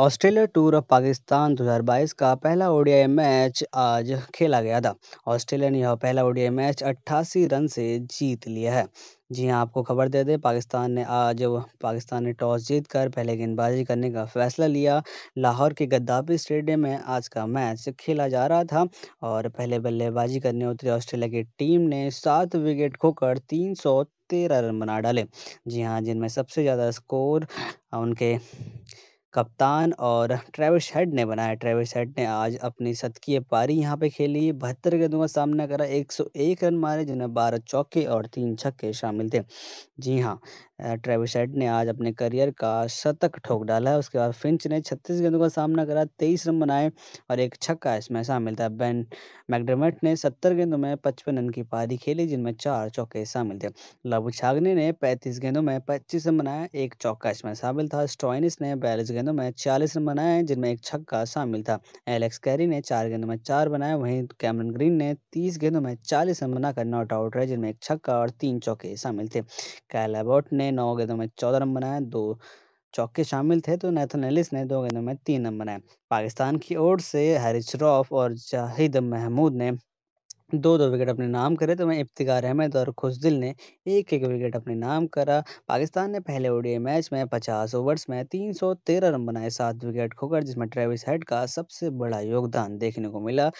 Australia tour of Pakistan 2022 का पहला ODI match आज खेला गया था ऑस्ट्रेलिया ने यह पहला ओडीआई मैच 88 रन से जीत लिया है जी हाँ आपको खबर दे दें पाकिस्तान ने आज पाकिस्तान ने टॉस जीतकर पहले गेंदबाजी करने का फैसला लिया लाहौर के गद्दाफी स्टेडियम में आज का मैच खेला जा रहा था और पहले बल्लेबाजी करने उतरी ऑस्ट्रेलिया की टीम ने सात विकेट खोकर तीन सौ तेरह रन बना डाले जी हाँ जिनमें सबसे ज़्यादा स्कोर उनके कप्तान और ट्रेविस हेड ने बनाया ट्रेविस हेड ने आज अपनी शतकीय पारी यहां पे खेली बहत्तर गेंदों का सामना करा 101 रन मारे जिनमें बारह चौके और तीन छक्के शामिल थे जी हाँ ट्रेविस हेड ने आज अपने करियर का शतक ठोक डाला है उसके बाद फिंच ने छत्तीस गेंदों का सामना करा तेईस रन बनाए और एक छक्का इसमें शामिल था बेन मैकडमेट ने सत्तर गेंदों में पचपन रन की पारी खेली जिनमें चार चौके शामिल थे लबू छागने ने पैंतीस गेंदों में पच्चीस रन बनाया एक चौका इसमें शामिल था स्टॉइनिस ने बयालीस गेंदों में छियालीस रन बनाए जिनमें एक छक्का शामिल था एलेक्स कैरी ने चार गेंदों में चार बनाए वहीं कैमरन ग्रीन ने तीस गेंदों में चालीस रन बनाकर नॉट आउट रहे जिनमें एक छक्का और तीन चौके शामिल थे कैलाबोट ने नौ गेंदों में चौदह रन बनाए दो चौके शामिल थे तो नैथन एलिस ने दो गेंदों में तीन रन बनाए पाकिस्तान की ओर से हैरिस रॉफ और जाहिद महमूद ने दो-दो विकेट अपने नाम करे तो वहीं इफ्तिकार अहमद और खुशदिल ने एक-एक विकेट अपने नाम करा। पाकिस्तान ने पहले ओडीआई मैच में 50 ओवर्स में 313 रन बनाए, सात विकेट खोकर जिसमें ट्रेविस हेड का सबसे बड़ा योगदान देखने को मिला।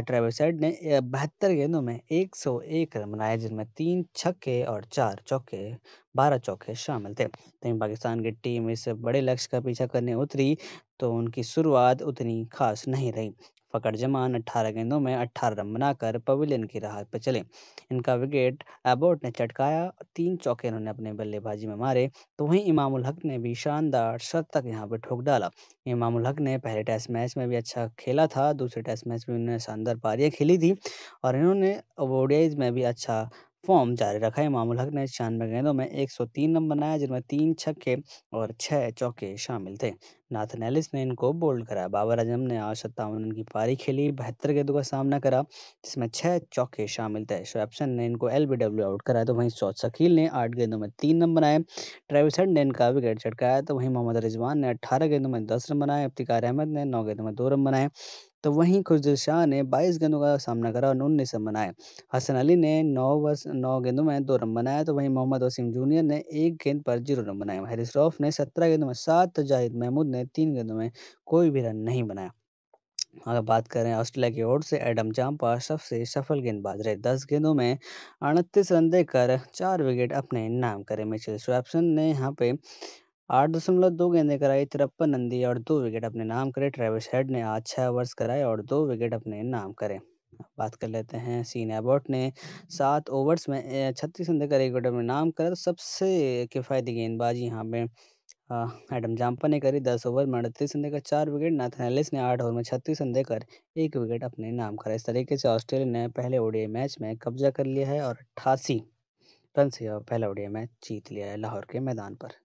ट्रेविस हेड ने बहत्तर गेंदों में 101 रन बनाए, जिनमें तीन छक्के और चार चौके बारह चौके शामिल थे। वहीं पाकिस्तान की टीम इस बड़े लक्ष्य का पीछा करने उतरी तो उनकी शुरुआत उतनी खास नहीं रही। फकर जमान अट्ठारह गेंदों में अट्ठारह रन बनाकर पवेलियन की राहत पर चले इनका विकेट एबोट ने चटकाया तीन चौके इन्होंने अपने बल्लेबाजी में मारे तो वहीं इमामुल हक ने भी शानदार शतक यहाँ पर ठोक डाला इमामुल हक ने पहले टेस्ट मैच में भी अच्छा खेला था दूसरे टेस्ट मैच में उन्होंने शानदार पारियाँ खेली थी और इन्होंने ओडियाज में भी अच्छा फॉर्म जारी रखा। मामूल हक ने छियानवे गेंदों में 103 रन बनाए जिनमें तीन छक्के और छह चौके शामिल थे। नाथन एलिस ने इनको बोल्ड कराया। बाबर आजम ने आज सत्तावन रन की पारी खेली, बहत्तर गेंदों का सामना करा जिसमें छह चौके शामिल थे। शोएबसन ने इनको डब्ल्यू आउट कराया तो वहीं सौद शकील ने आठ गेंदों में तीन रन बनाए। ट्रेविस हेड ने इनका विकेट चटकाया तो वहीं मोहम्मद रिजवान ने अठारह गेंदों में दस रन बनाए। इफ्तिकार अहमद ने नौ गेंदों में दो रन बनाए। तो वहीं खुशदिल शाह ने 22 गेंदों का सामना करा और उन्नीस रन बनाए हसन अली ने नौ वर्ष नौ गेंदों में दो रन बनाए तो वहीं मोहम्मद वसीम जूनियर ने एक गेंद पर जीरो रन बनाए हैरिस रॉफ ने सत्रह गेंदों में सात तो जाहिद महमूद ने तीन गेंदों में कोई भी रन नहीं बनाया अगर बात करें ऑस्ट्रेलिया की ओर से एडम जाम्पा सबसे सफल गेंदबाज रहे दस गेंदों में अड़तीस रन देकर चार विकेट अपने नाम करे मिशेल स्वैप्सन ने यहाँ पे आठ दशमलव दो गेंदे कराई तिरपन रन और दो विकेट अपने नाम करे ट्रेविस हेड ने आज छः ओवर्स कराए और दो विकेट अपने नाम करे बात कर लेते हैं सीन एबॉट ने सात ओवर्स में छत्तीस रन देकर एक विकेट अपने नाम करे तो सबसे किफ़ायती गेंदबाजी यहाँ पे एडम जाम्पा ने करी दस ओवर में अड़तीस रन देकर चार विकेट नाथन एलिस ने आठ ओवर में छत्तीस रन देकर एक विकेट अपने नाम करा इस तरीके से ऑस्ट्रेलिया ने पहले ओडीआई मैच में कब्जा कर लिया है और अट्ठासी रन से पहला ओडीआई मैच जीत लिया है लाहौर के मैदान पर